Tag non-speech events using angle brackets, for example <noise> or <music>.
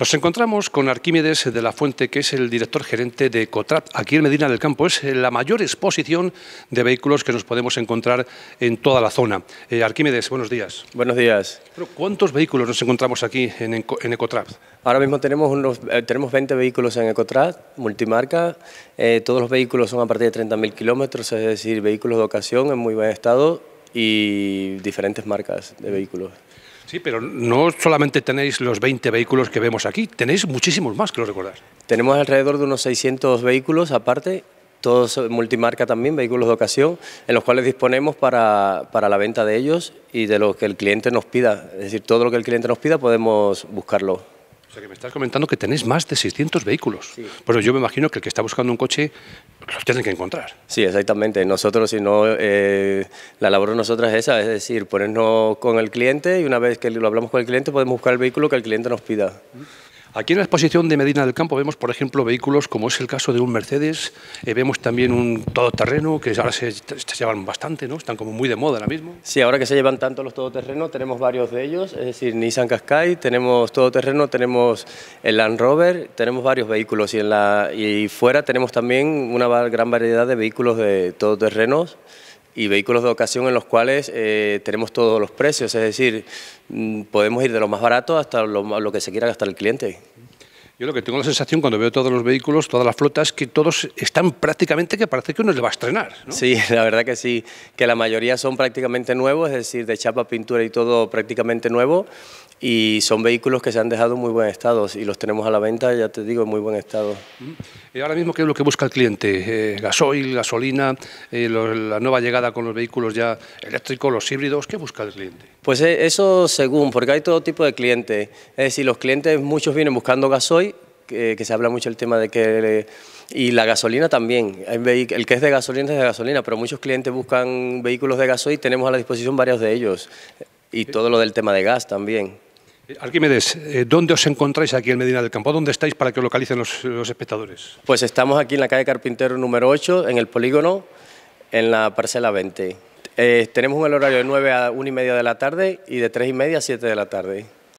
Nos encontramos con Arquímedes de la Fuente, que es el director gerente de Ecotrap, Aquí en Medina del Campo es la mayor exposición de vehículos que nos podemos encontrar en toda la zona. Eh, Arquímedes, buenos días. Buenos días. ¿Cuántos vehículos nos encontramos aquí en, Ecotrap? Ahora mismo tenemos, unos, eh, tenemos 20 vehículos en Ecotrap, multimarca. Eh, todos los vehículos son a partir de 30.000 kilómetros, es decir, vehículos de ocasión en muy buen estado y diferentes marcas de vehículos. Sí, pero no solamente tenéis los 20 vehículos que vemos aquí, tenéis muchísimos más, que lo recordar. Tenemos alrededor de unos 600 vehículos aparte, todos multimarca también, vehículos de ocasión, en los cuales disponemos para, para la venta de ellos y de lo que el cliente nos pida. Es decir, todo lo que el cliente nos pida podemos buscarlo. O sea, que me estás comentando que tenés más de 600 vehículos. Pero yo me imagino que el que está buscando un coche lo tiene que encontrar. Sí, exactamente. Nosotros, si no, eh, la labor de nosotras es esa, es decir, ponernos con el cliente y una vez que lo hablamos con el cliente podemos buscar el vehículo que el cliente nos pida. Aquí en la exposición de Medina del Campo vemos, por ejemplo, vehículos como es el caso de un Mercedes, eh, vemos también un todoterreno, que ahora se, llevan bastante, ¿no? Están como muy de moda ahora mismo. Sí, ahora que se llevan tanto los todoterrenos, tenemos varios de ellos, es decir, Nissan Qashqai, tenemos todoterreno, tenemos el Land Rover, tenemos varios vehículos y, en la, y fuera tenemos también una gran variedad de vehículos de todoterrenos, y vehículos de ocasión en los cuales eh, tenemos todos los precios, es decir, mm, podemos ir de lo más barato hasta lo, que se quiera gastar el cliente. Yo lo que tengo la sensación cuando veo todos los vehículos, todas las flotas, que todos están prácticamente que parece que uno le va a estrenar. Sí, <laughs> la verdad que sí, que la mayoría son prácticamente nuevos, es decir, de chapa, pintura y todo prácticamente nuevo y son vehículos que se han dejado en muy buen estado y los tenemos a la venta, ya te digo, en muy buen estado. ¿Y ahora mismo qué es lo que busca el cliente? Eh, ¿Gasoil, gasolina, eh, la nueva llegada con los vehículos ya eléctricos, los híbridos? ¿Qué busca el cliente? Pues eh, eso según, porque hay todo tipo de clientes. Es decir, los clientes, muchos vienen buscando gasoil, que, se habla mucho el tema de que... Y la gasolina también. El que es de gasolina es de gasolina, pero muchos clientes buscan vehículos de gasoil y tenemos a la disposición varios de ellos. Y todo lo del tema de gas también. Eh, Arquímedes, eh, ¿dónde os encontráis aquí en Medina del Campo? ¿Dónde estáis para que os localicen los, espectadores? Pues estamos aquí en la calle Carpintero número 8, en el polígono, en la parcela 20. Eh, tenemos un horario de 9 a 1 y media de la tarde y de 3 y media a 7 de la tarde.